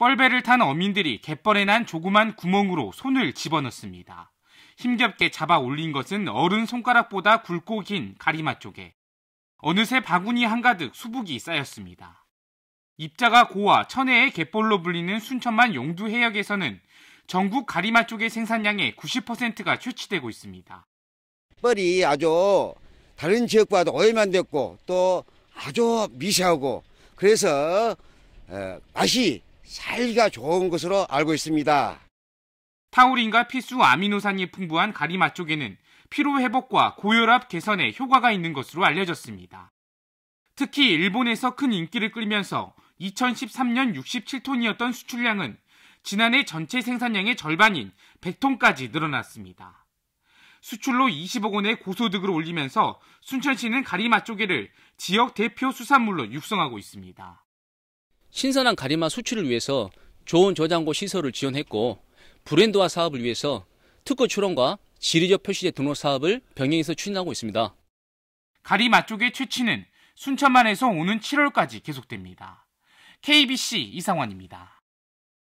뻘배를 탄 어민들이 갯벌에 난 조그만 구멍으로 손을 집어넣습니다. 힘겹게 잡아 올린 것은 어른 손가락보다 굵고 긴 가리마 쪽에 어느새 바구니 한가득 수북이 쌓였습니다. 입자가 고와 천혜의 갯벌로 불리는 순천만 용두 해역에서는 전국 가리마 쪽의 생산량의 90%가 채취되고 있습니다. 뻘이 아주 다른 지역과도 어이만 됐고또 아주 미세하고 그래서 맛이 살기가 좋은 것으로 알고 있습니다. 타우린과 필수 아미노산이 풍부한 가리마 쪽에는 피로 회복과 고혈압 개선에 효과가 있는 것으로 알려졌습니다. 특히 일본에서 큰 인기를 끌면서 2013년 67톤이었던 수출량은 지난해 전체 생산량의 절반인 100톤까지 늘어났습니다. 수출로 20억 원의 고소득을 올리면서 순천시는 가리마 조개를 지역 대표 수산물로 육성하고 있습니다. 신선한 가리마 수출을 위해서 좋은 저장고 시설을 지원했고 브랜드화 사업을 위해서 특허 출원과 지리적 표시제 등록 사업을 병행해서 추진하고 있습니다. 가리마 쪽의 채취는 순천만에서 오는 7월까지 계속됩니다. KBC 이상환입니다.